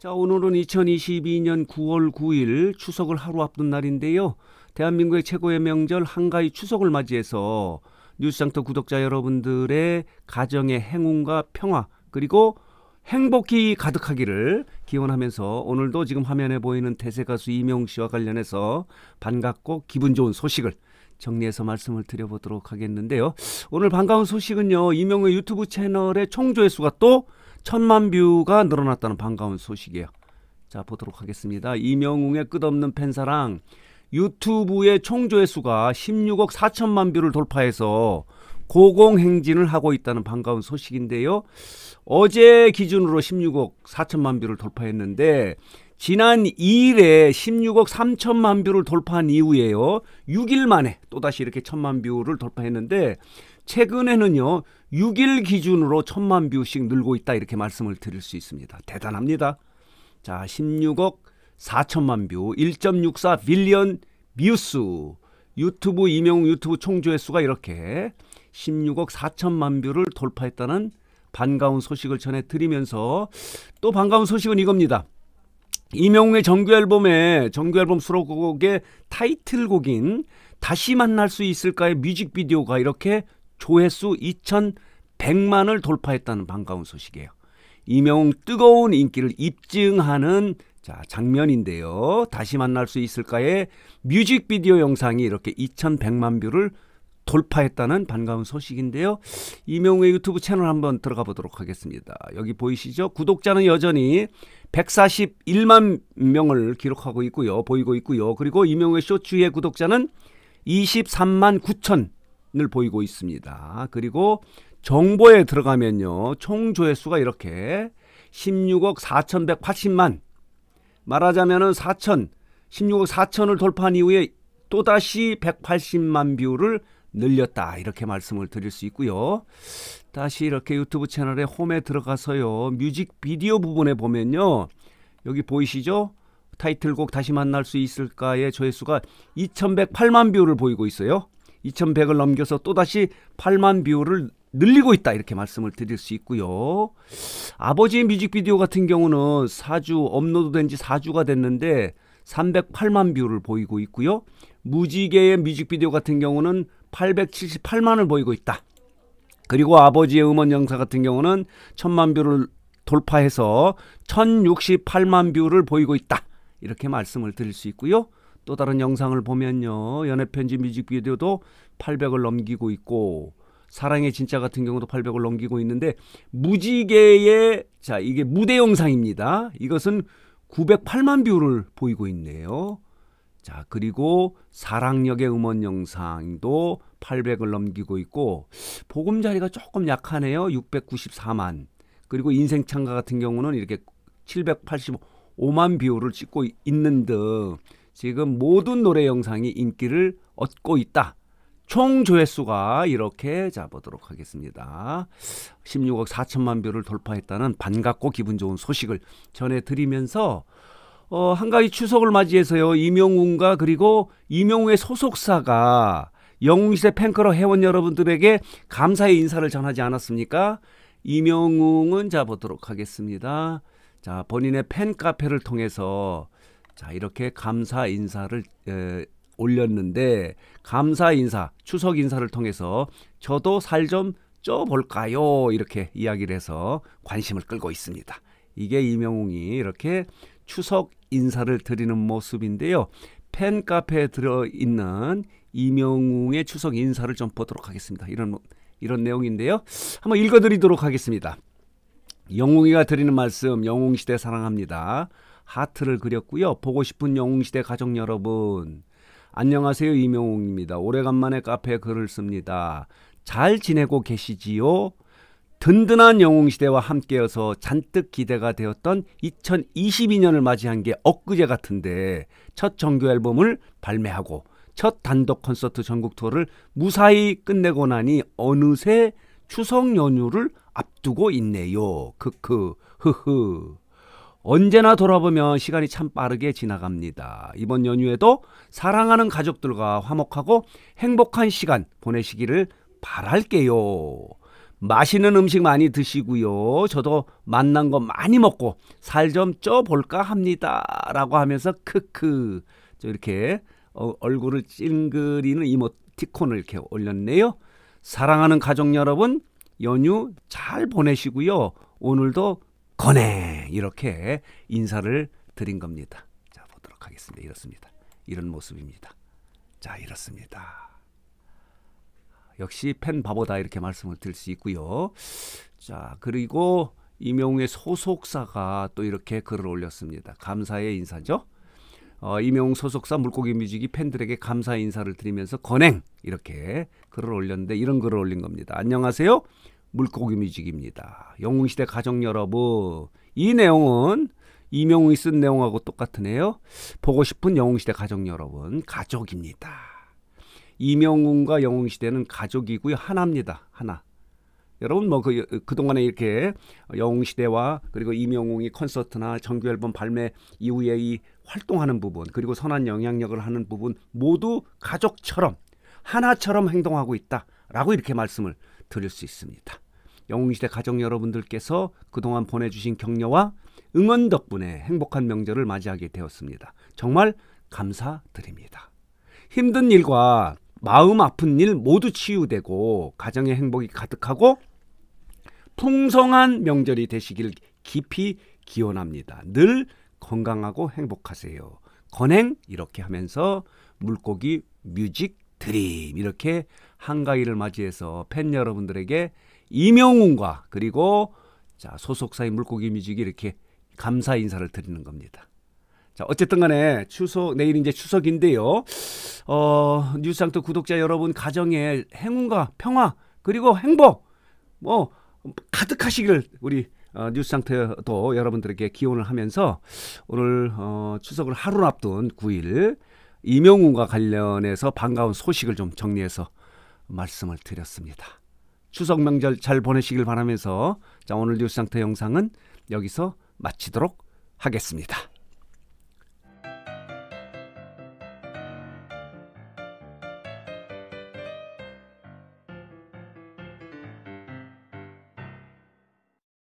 자, 오늘은 2022년 9월 9일 추석을 하루 앞둔 날인데요. 대한민국의 최고의 명절 한가위 추석을 맞이해서 뉴스장터 구독자 여러분들의 가정의 행운과 평화 그리고 행복이 가득하기를 기원하면서 오늘도 지금 화면에 보이는 대세 가수 이명 씨와 관련해서 반갑고 기분 좋은 소식을 정리해서 말씀을 드려보도록 하겠는데요. 오늘 반가운 소식은요. 이명의 유튜브 채널의 총 조회수가 또 천만 뷰가 늘어났다는 반가운 소식이에요. 자 보도록 하겠습니다. 이명웅의 끝없는 팬사랑 유튜브의 총조회수가 16억 4천만 뷰를 돌파해서 고공행진을 하고 있다는 반가운 소식인데요. 어제 기준으로 16억 4천만 뷰를 돌파했는데 지난 2일에 16억 3천만 뷰를 돌파한 이후에요. 6일 만에 또다시 이렇게 천만 뷰를 돌파했는데 최근에는요. 6일 기준으로 천만 뷰씩 늘고 있다 이렇게 말씀을 드릴 수 있습니다. 대단합니다. 자, 16억 4천만 뷰, 1.64 빌리언 뷰스. 유튜브 이명 유튜브 총 조회수가 이렇게 16억 4천만 뷰를 돌파했다는 반가운 소식을 전해 드리면서 또 반가운 소식은 이겁니다. 이명웅의 정규 앨범에 정규 앨범 수록곡의 타이틀곡인 다시 만날 수 있을까의 뮤직비디오가 이렇게 조회수 2,100만을 돌파했다는 반가운 소식이에요. 이명웅 뜨거운 인기를 입증하는 자, 장면인데요. 다시 만날 수 있을까의 뮤직비디오 영상이 이렇게 2,100만 뷰를 돌파했다는 반가운 소식인데요. 이명우의 유튜브 채널 한번 들어가 보도록 하겠습니다. 여기 보이시죠? 구독자는 여전히 141만 명을 기록하고 있고요. 보이고 있고요. 그리고 이명우의 쇼츠의 구독자는 23만 9천을 보이고 있습니다. 그리고 정보에 들어가면요. 총 조회수가 이렇게 16억 4,180만 말하자면은 4천 16억 4천을 돌파한 이후에 또다시 180만 뷰를 늘렸다 이렇게 말씀을 드릴 수 있고요. 다시 이렇게 유튜브 채널의 홈에 들어가서요. 뮤직 비디오 부분에 보면요. 여기 보이시죠? 타이틀곡 다시 만날 수 있을까의 조회수가 2108만 뷰를 보이고 있어요. 2100을 넘겨서 또다시 8만 뷰를 늘리고 있다 이렇게 말씀을 드릴 수 있고요. 아버지의 뮤직비디오 같은 경우는 4주 업로드된 지 4주가 됐는데 308만 뷰를 보이고 있고요. 무지개의 뮤직비디오 같은 경우는 878만을 보이고 있다. 그리고 아버지의 음원 영상 같은 경우는 천만 뷰를 돌파해서 1068만 뷰를 보이고 있다. 이렇게 말씀을 드릴 수 있고요. 또 다른 영상을 보면요. 연애편지 뮤직비디오도 800을 넘기고 있고 사랑의 진짜 같은 경우도 800을 넘기고 있는데 무지개의 자 이게 무대 영상입니다. 이것은 908만 뷰를 보이고 있네요. 자, 그리고 사랑역의 음원 영상도 800을 넘기고 있고 보금자리가 조금 약하네요. 694만. 그리고 인생 창가 같은 경우는 이렇게 785만 비율을 찍고 있는 등 지금 모든 노래 영상이 인기를 얻고 있다. 총 조회수가 이렇게 잡아보도록 하겠습니다. 16억 4천만 뷰를 돌파했다는 반갑고 기분 좋은 소식을 전해드리면서 어, 한가위 추석을 맞이해서요. 이명웅과 그리고 이명웅의 소속사가 영웅시대 팬클럽 회원 여러분들에게 감사의 인사를 전하지 않았습니까? 이명웅은자 보도록 하겠습니다. 자 본인의 팬 카페를 통해서 자 이렇게 감사 인사를 에, 올렸는데 감사 인사 추석 인사를 통해서 저도 살 좀 쪄볼까요 이렇게 이야기를 해서 관심을 끌고 있습니다. 이게 이명웅이 이렇게 추석 인사를 드리는 모습인데요. 팬카페에 들어 있는 이명웅의 추석 인사를 좀 보도록 하겠습니다. 이런 이런 내용인데요. 한번 읽어 드리도록 하겠습니다. 영웅이가 드리는 말씀 영웅 시대 사랑합니다. 하트를 그렸고요. 보고 싶은 영웅 시대 가족 여러분. 안녕하세요. 이명웅입니다. 오래간만에 카페에 글을 씁니다. 잘 지내고 계시지요? 든든한 영웅시대와 함께여서 잔뜩 기대가 되었던 2022년을 맞이한 게 엊그제 같은데 첫 정규 앨범을 발매하고 첫 단독 콘서트 전국 투어를 무사히 끝내고 나니 어느새 추석 연휴를 앞두고 있네요. 크크 흐흐. 언제나 돌아보면 시간이 참 빠르게 지나갑니다. 이번 연휴에도 사랑하는 가족들과 화목하고 행복한 시간 보내시기를 바랄게요. 맛있는 음식 많이 드시고요. 저도 맛난거 많이 먹고 살 좀 쪄볼까 합니다. 라고 하면서 크크. 저 이렇게 어, 얼굴을 찡그리는 이모티콘을 이렇게 올렸네요. 사랑하는 가족 여러분, 연휴 잘 보내시고요. 오늘도 건해! 이렇게 인사를 드린 겁니다. 자, 보도록 하겠습니다. 이렇습니다. 이런 모습입니다. 자, 이렇습니다. 역시 팬 바보다 이렇게 말씀을 드릴 수 있고요. 자, 그리고 이명웅의 소속사가 또 이렇게 글을 올렸습니다. 감사의 인사죠. 어, 이명웅 소속사 물고기 뮤직이 팬들에게 감사 인사를 드리면서 건행 이렇게 글을 올렸는데 이런 글을 올린 겁니다. 안녕하세요. 물고기 뮤직입니다. 영웅시대 가족 여러분 이 내용은 이명웅이 쓴 내용하고 똑같으네요. 보고 싶은 영웅시대 가족 여러분 가족입니다. 이명웅과 영웅시대는 가족이고요. 하나입니다. 하나. 여러분 뭐 그 그동안에 이렇게 영웅시대와 그리고 이명웅이 콘서트나 정규 앨범 발매 이후에 이 활동하는 부분 그리고 선한 영향력을 하는 부분 모두 가족처럼 하나처럼 행동하고 있다라고 이렇게 말씀을 드릴 수 있습니다. 영웅시대 가족 여러분들께서 그동안 보내주신 격려와 응원 덕분에 행복한 명절을 맞이하게 되었습니다. 정말 감사드립니다. 힘든 일과 마음 아픈 일 모두 치유되고 가정의 행복이 가득하고 풍성한 명절이 되시길 깊이 기원합니다. 늘 건강하고 행복하세요. 건행 이렇게 하면서 물고기 뮤직 드림 이렇게 한가위를 맞이해서 팬 여러분들에게 이명훈과 그리고 자 소속사인 물고기 뮤직이 이렇게 감사 인사를 드리는 겁니다. 자, 어쨌든 간에 추석, 내일 이제 추석인데요. 어, 뉴스상토 구독자 여러분 가정에 행운과 평화, 그리고 행복, 뭐, 가득하시길 우리 어, 뉴스상토도 여러분들에게 기원을 하면서 오늘 어, 추석을 하루 앞둔 9일 이명훈과 관련해서 반가운 소식을 좀 정리해서 말씀을 드렸습니다. 추석 명절 잘 보내시길 바라면서 자 오늘 뉴스상태 영상은 여기서 마치도록 하겠습니다.